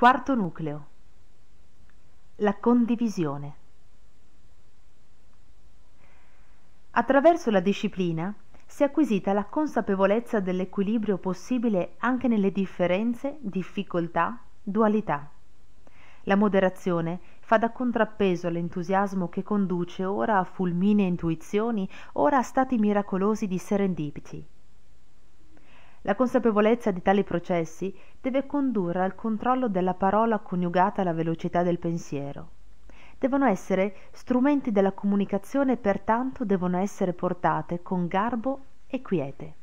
Quarto nucleo. La condivisione. Attraverso la disciplina si è acquisita la consapevolezza dell'equilibrio possibile anche nelle differenze, difficoltà, dualità. La moderazione fa da contrappeso all'entusiasmo che conduce ora a fulmine intuizioni, ora a stati miracolosi di serendipity. La consapevolezza di tali processi deve condurre al controllo della parola coniugata alla velocità del pensiero. Devono essere strumenti della comunicazione e pertanto devono essere portate con garbo e quiete.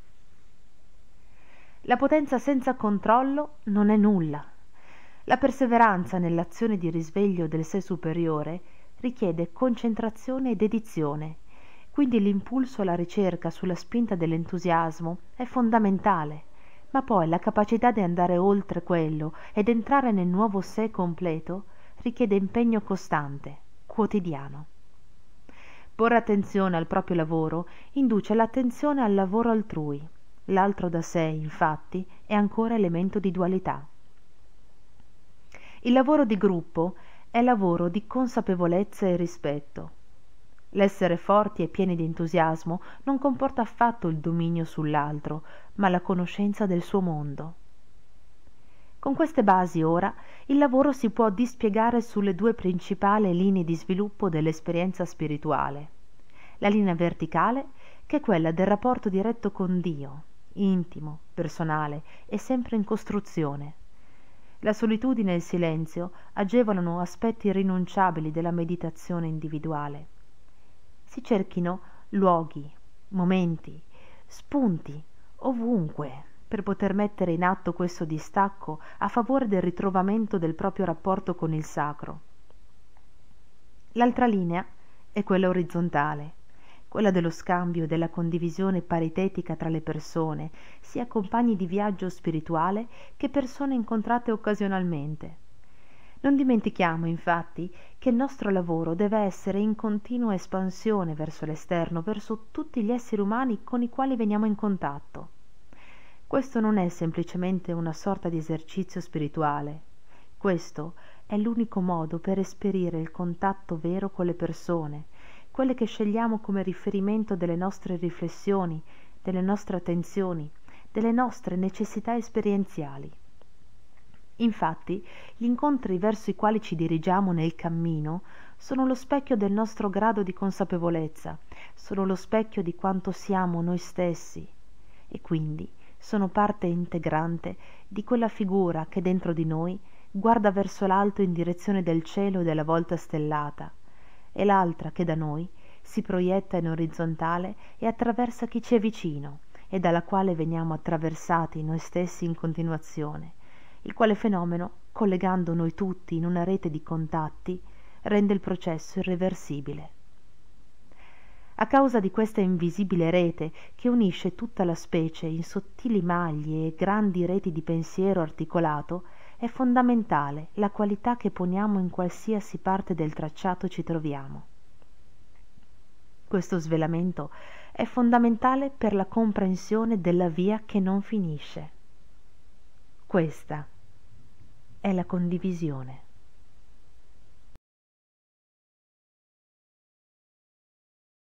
La potenza senza controllo non è nulla. La perseveranza nell'azione di risveglio del sé superiore richiede concentrazione e dedizione quindi l'impulso alla ricerca sulla spinta dell'entusiasmo è fondamentale, ma poi la capacità di andare oltre quello ed entrare nel nuovo sé completo richiede impegno costante, quotidiano. Porre attenzione al proprio lavoro induce l'attenzione al lavoro altrui. L'altro da sé, infatti, è ancora elemento di dualità. Il lavoro di gruppo è lavoro di consapevolezza e rispetto, L'essere forti e pieni di entusiasmo non comporta affatto il dominio sull'altro, ma la conoscenza del suo mondo. Con queste basi ora il lavoro si può dispiegare sulle due principali linee di sviluppo dell'esperienza spirituale. La linea verticale, che è quella del rapporto diretto con Dio, intimo, personale e sempre in costruzione. La solitudine e il silenzio agevolano aspetti irrinunciabili della meditazione individuale si cerchino luoghi, momenti, spunti, ovunque, per poter mettere in atto questo distacco a favore del ritrovamento del proprio rapporto con il sacro. L'altra linea è quella orizzontale, quella dello scambio e della condivisione paritetica tra le persone, sia compagni di viaggio spirituale che persone incontrate occasionalmente. Non dimentichiamo, infatti, che il nostro lavoro deve essere in continua espansione verso l'esterno, verso tutti gli esseri umani con i quali veniamo in contatto. Questo non è semplicemente una sorta di esercizio spirituale. Questo è l'unico modo per esperire il contatto vero con le persone, quelle che scegliamo come riferimento delle nostre riflessioni, delle nostre attenzioni, delle nostre necessità esperienziali. Infatti, gli incontri verso i quali ci dirigiamo nel cammino sono lo specchio del nostro grado di consapevolezza, sono lo specchio di quanto siamo noi stessi e quindi sono parte integrante di quella figura che dentro di noi guarda verso l'alto in direzione del cielo e della volta stellata, e l'altra che da noi si proietta in orizzontale e attraversa chi ci è vicino e dalla quale veniamo attraversati noi stessi in continuazione il quale fenomeno, collegando noi tutti in una rete di contatti, rende il processo irreversibile. A causa di questa invisibile rete che unisce tutta la specie in sottili maglie e grandi reti di pensiero articolato, è fondamentale la qualità che poniamo in qualsiasi parte del tracciato ci troviamo. Questo svelamento è fondamentale per la comprensione della via che non finisce. Questa è la condivisione.